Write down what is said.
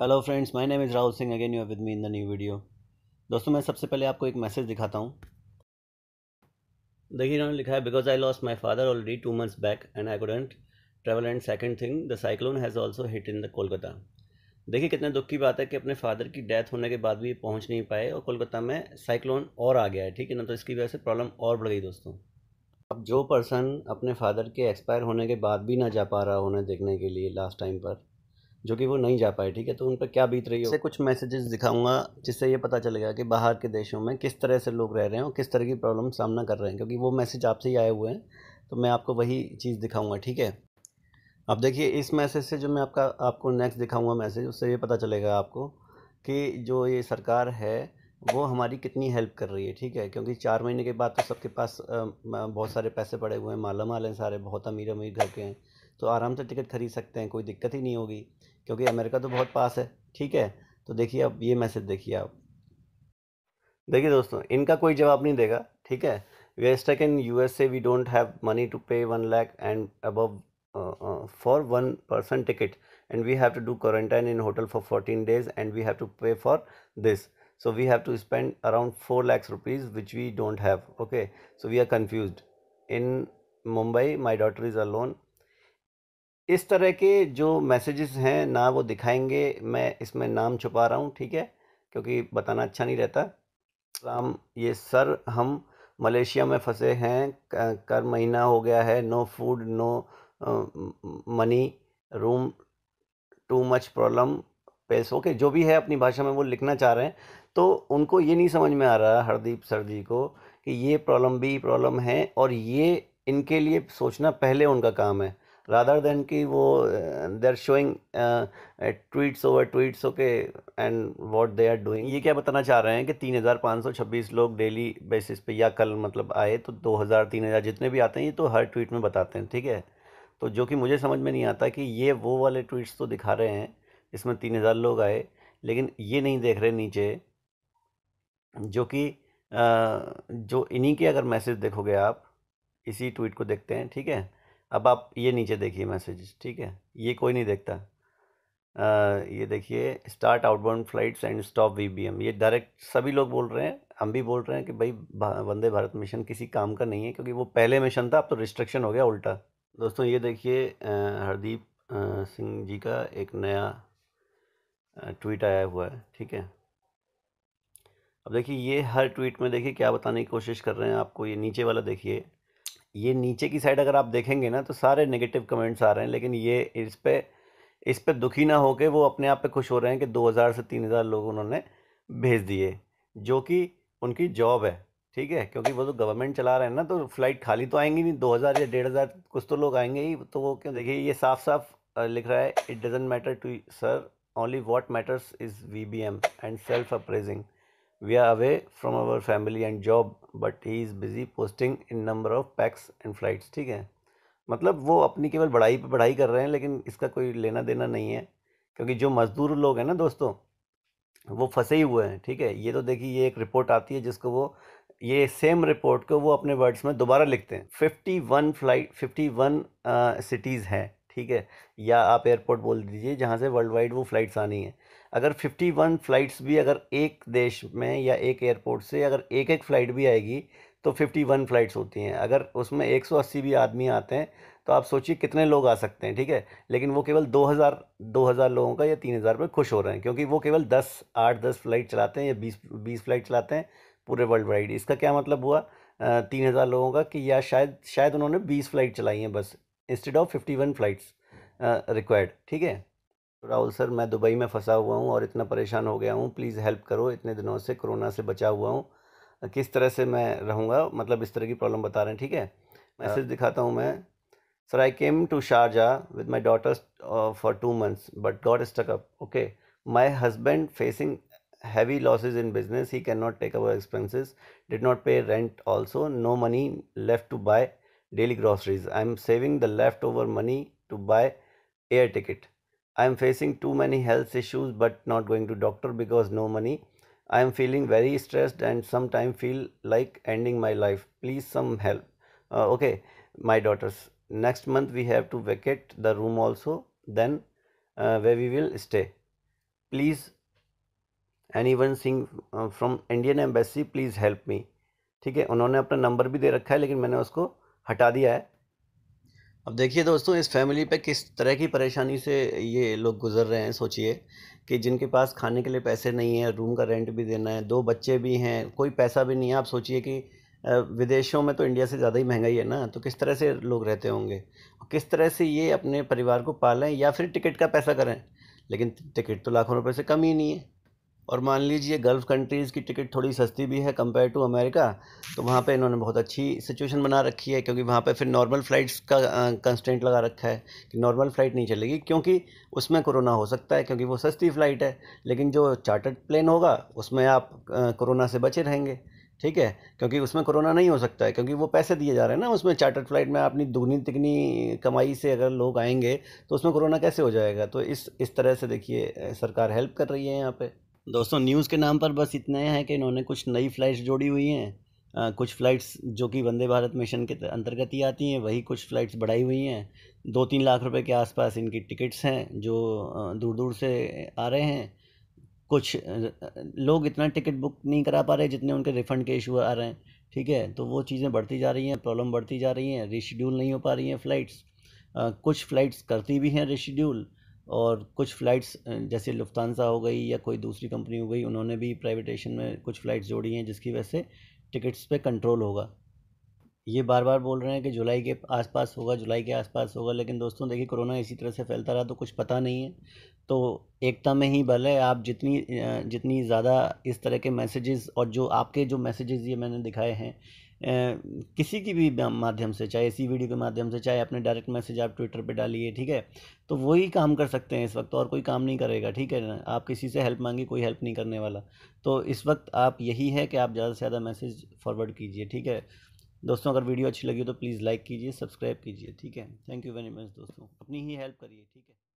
Hello friends my name is Rahul Singh again you with me in the new video दोस्तों मैं सबसे पहले आपको एक मैसेज दिखाता हूँ देखिए इन्होंने लिखा है because I lost my father already two months back and I couldn't travel and second thing the cyclone has also hit in the Kolkata देखिए कितने दुख की बात है कि अपने फादर की डेथ होने के बाद भी पहुँच नहीं पाए और कोलकाता में साइक्लोन और आ गया है ठीक है ना तो इसकी वजह से प्रॉब्लम और बढ़ गई दोस्तों अब जो पर्सन अपने फादर के एक्सपायर होने के बाद भी ना जा पा रहा उन्हें देखने के लिए लास्ट टाइम पर जो कि वो नहीं जा पाए ठीक है तो उन पर क्या बीत रही है कुछ मैसेजेस दिखाऊंगा जिससे ये पता चलेगा कि बाहर के देशों में किस तरह से लोग रह रहे हैं और किस तरह की प्रॉब्लम सामना कर रहे हैं क्योंकि वो मैसेज आपसे ही आए हुए हैं तो मैं आपको वही चीज़ दिखाऊँगा ठीक है अब देखिए इस मैसेज से जो मैं आपका आपको नेक्स्ट दिखाऊँगा मैसेज उससे ये पता चलेगा आपको कि जो ये सरकार है वो हमारी कितनी हेल्प कर रही है ठीक है क्योंकि चार महीने के बाद तो सबके पास बहुत सारे पैसे पड़े हुए हैं माला माल हैं सारे बहुत अमीर अमीर घर के हैं तो आराम से टिकट खरीद सकते हैं कोई दिक्कत ही नहीं होगी क्योंकि अमेरिका तो बहुत पास है ठीक है तो देखिए आप ये मैसेज देखिए आप देखिए दोस्तों इनका कोई जवाब नहीं देगा ठीक है west in U S A we don't have money to pay one lakh and above for one person ticket and we have to do quarantine in hotel for fourteen days and we have to pay for this so we have to spend around four lakhs rupees which we don't have okay so we are confuse in Mumbai my daughter is alone इस तरह के जो messages हैं ना वो दिखाएंगे मैं इसमें नाम छुपा रहा हूँ ठीक है क्योंकि बताना अच्छा नहीं रहता राम ये सर हम मलेशिया में फंसे हैं कर महीना हो गया है no food no money room too much problem पैसों ओके जो भी है अपनी भाषा में वो लिखना चाह रहे हैं तो उनको ये नहीं समझ में आ रहा हरदीप सर जी को कि ये प्रॉब्लम भी प्रॉब्लम है और ये इनके लिए सोचना पहले उनका काम है rather than की वो they are showing tweets over tweets okay and what they are doing ये क्या बताना चाह रहे हैं कि तीन हज़ार पाँच सौ छब्बीस लोग डेली बेसिस पे या कल मतलब आए तो दो हज़ार तीन हज़ार जितने भी आते हैं ये तो हर ट्वीट में बताते हैं ठीक है तो जो कि मुझे समझ में नहीं आता कि ये वो वाले ट्वीट्स तो दिखा रहे हैं इसमें तीन हज़ार लोग आए लेकिन ये नहीं देख रहे नीचे जो कि uh, जो इन्हीं के अगर मैसेज देखोगे आप इसी ट्वीट को देखते हैं ठीक है अब आप ये नीचे देखिए मैसेज ठीक है ये कोई नहीं देखता आ, ये देखिए start outbound flights and stop VBM ये डायरेक्ट सभी लोग बोल रहे हैं हम भी बोल रहे हैं कि भाई वंदे भारत मिशन किसी काम का नहीं है क्योंकि वो पहले मिशन था अब तो रिस्ट्रिक्शन हो गया उल्टा दोस्तों ये देखिए हरदीप सिंह जी का एक नया ट्वीट आया हुआ है ठीक है अब देखिए ये हर ट्वीट में देखिए क्या बताने की कोशिश कर रहे हैं आपको ये नीचे वाला देखिए ये नीचे की साइड अगर आप देखेंगे ना तो सारे नेगेटिव कमेंट्स आ रहे हैं लेकिन ये इस पर इस पर दुखी ना होकर वो अपने आप पे खुश हो रहे हैं कि 2000 से 3000 लोग उन्होंने भेज दिए जो कि उनकी जॉब है ठीक है क्योंकि वो तो गवर्नमेंट चला रहे हैं ना तो फ्लाइट खाली तो आएंगी नहीं 2000 या हज़ार कुछ तो लोग आएंगे ही तो वो क्यों देखिए ये साफ साफ लिख रहा है it doesn't matter to sir only what matters is V B M and self appraising We are away from our family and job, but he is busy posting in number of packs and flights. ठीक है मतलब वो अपनी केवल बढ़ाई पे बढ़ाई कर रहे हैं लेकिन इसका कोई लेना देना नहीं है क्योंकि जो मज़दूर लोग हैं ना दोस्तों वो फंसे ही हुए हैं ठीक है ये तो देखिए ये एक रिपोर्ट आती है जिसको वो ये सेम रिपोर्ट को वो अपने वर्ड्स में दोबारा लिखते हैं fifty one flight fifty one cities हैं ठीक है या आप एयरपोर्ट बोल दीजिए जहाँ से वर्ल्ड वाइड वो फ़्लाइट्स आनी है अगर 51 फ़्लाइट्स भी अगर एक देश में या एक एयरपोर्ट से अगर एक एक फ़्लाइट भी आएगी तो 51 फ़्लाइट्स होती हैं अगर उसमें 180 भी आदमी आते हैं तो आप सोचिए कितने लोग आ सकते हैं ठीक है लेकिन वो केवल 2000 2000 लोगों का या 3000 पर खुश हो रहे हैं क्योंकि वो केवल 10 8 10 फ़्लाइट चलाते हैं या 20 20 फ़्लाइट चलाते हैं पूरे वर्ल्ड वाइड इसका क्या मतलब हुआ तीन हज़ार लोगों का कि या शायद शायद उन्होंने बीस फ़्लाइट चलाई हैं बस instead of fifty one flights required ठीक है तो राहुल सर मैं दुबई में फंसा हुआ हूँ और इतना परेशान हो गया हूँ प्लीज़ हेल्प करो इतने दिनों से कोरोना से बचा हुआ हूँ किस तरह से मैं रहूँगा मतलब इस तरह की प्रॉब्लम बता रहे हैं ठीक है मैसेज हाँ। दिखाता हूँ मैं sir I came to Sharjah with my daughters for two months but got stuck up okay my husband facing heavy losses in business he cannot take our expenses did not pay rent also no money left to buy daily groceries saving saving the leftover money to buy air ticket I am facing too many health issues but not going to doctor because no money. I am feeling very stressed and sometimes feel like ending my life. Please some help. Uh, okay, my daughters. Next month we have to vacate the room also. Then uh, where we will stay. Please anyone sing uh, from Indian embassy please help me. ठीक है उन्होंने अपना number भी दे रखा है लेकिन मैंने उसको हटा दिया है अब देखिए दोस्तों इस फैमिली पे किस तरह की परेशानी से ये लोग गुजर रहे हैं सोचिए कि जिनके पास खाने के लिए पैसे नहीं है रूम का रेंट भी देना है दो बच्चे भी हैं कोई पैसा भी नहीं है आप सोचिए कि विदेशों में तो इंडिया से ज़्यादा ही महंगाई है ना तो किस तरह से लोग रहते होंगे किस तरह से ये अपने परिवार को पालें या फिर टिकट का पैसा करें लेकिन टिकट तो लाखों रुपये से कम ही नहीं है और मान लीजिए गल्फ़ कंट्रीज़ की टिकट थोड़ी सस्ती भी है कंपेयर टू अमेरिका तो वहाँ पे इन्होंने बहुत अच्छी सिचुएशन बना रखी है क्योंकि वहाँ पे फिर नॉर्मल फ़्लाइट्स का कंस्टेंट लगा रखा है कि नॉर्मल फ़्लाइट नहीं चलेगी क्योंकि उसमें कोरोना हो सकता है क्योंकि वो सस्ती फ़्लाइट है लेकिन जो चार्टर्ड प्लेन होगा उसमें आप कोरोना से बचे रहेंगे ठीक है क्योंकि उसमें कोरोना नहीं हो सकता है क्योंकि वो पैसे दिए जा रहे हैं ना उसमें चार्टर्ड फ्लाइट में अपनी दुगनी तिगनी कमाई से अगर लोग आएंगे तो उसमें कोरोना कैसे हो जाएगा तो इस इस तरह से देखिए सरकार हेल्प कर रही है यहाँ पे दोस्तों न्यूज़ के नाम पर बस इतना है कि इन्होंने कुछ नई फ़्लाइट्स जोड़ी हुई हैं कुछ फ़्लाइट्स जो कि वंदे भारत मिशन के अंतर्गत ही आती हैं वही कुछ फ़्लाइट्स बढ़ाई हुई हैं दो तीन लाख रुपए के आसपास इनकी टिकट्स हैं जो दूर दूर से आ रहे हैं कुछ लोग इतना टिकट बुक नहीं करा पा रहे जितने उनके रिफ़ंड के इशू आ रहे हैं ठीक है तो वो चीज़ें बढ़ती जा रही हैं प्रॉब्लम बढ़ती जा रही हैं रिशेड्यूल नहीं हो पा रही हैं फ़्लाइट्स कुछ फ़्लाइट्स करती भी हैं रिशेड्यूल और कुछ फ़्लाइट्स जैसे लुफ्तानसा हो गई या कोई दूसरी कंपनी हो गई उन्होंने भी प्राइवेटेशन में कुछ फ़्लाइट्स जोड़ी हैं जिसकी वजह से टिकट्स पे कंट्रोल होगा ये बार बार बोल रहे हैं कि जुलाई के आसपास होगा जुलाई के आसपास होगा लेकिन दोस्तों देखिए कोरोना इसी तरह से फैलता रहा तो कुछ पता नहीं है तो एकता में ही बल है आप जितनी जितनी ज़्यादा इस तरह के मैसेजेस और जो आपके जो मैसेजेस ये मैंने दिखाए हैं किसी की भी माध्यम से चाहे इसी वीडियो के माध्यम से चाहे अपने डायरेक्ट मैसेज आप ट्विटर पे डालिए ठीक है तो वही काम कर सकते हैं इस वक्त और कोई काम नहीं करेगा ठीक है ना आप किसी से हेल्प मांगी कोई हेल्प नहीं करने वाला तो इस वक्त आप यही है कि आप ज़्यादा से ज़्यादा मैसेज फॉरवर्ड कीजिए ठीक है दोस्तों अगर वीडियो अच्छी लगी हो तो प्लीज़ लाइक कीजिए सब्सक्राइब कीजिए ठीक है थैंक यू वेरी मच दोस्तों अपनी ही हेल्प करिए ठीक है